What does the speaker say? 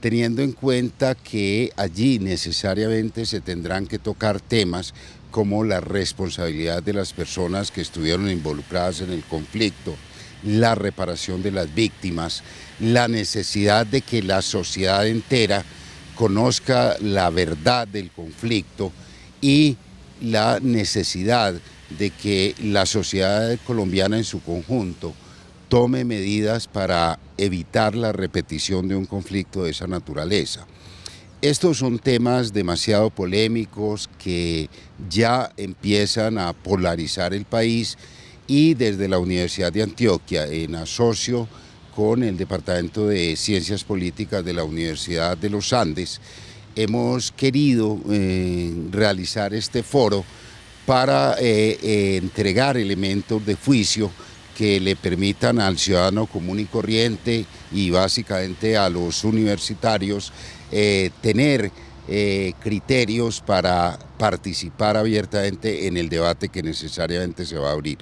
teniendo en cuenta que allí necesariamente se tendrán que tocar temas como la responsabilidad de las personas que estuvieron involucradas en el conflicto, la reparación de las víctimas, la necesidad de que la sociedad entera conozca la verdad del conflicto y la necesidad de que la sociedad colombiana en su conjunto tome medidas para evitar la repetición de un conflicto de esa naturaleza. Estos son temas demasiado polémicos que ya empiezan a polarizar el país y desde la Universidad de Antioquia, en asocio con el Departamento de Ciencias Políticas de la Universidad de los Andes, hemos querido eh, realizar este foro para eh, eh, entregar elementos de juicio que le permitan al ciudadano común y corriente y básicamente a los universitarios eh, tener eh, criterios para participar abiertamente en el debate que necesariamente se va a abrir.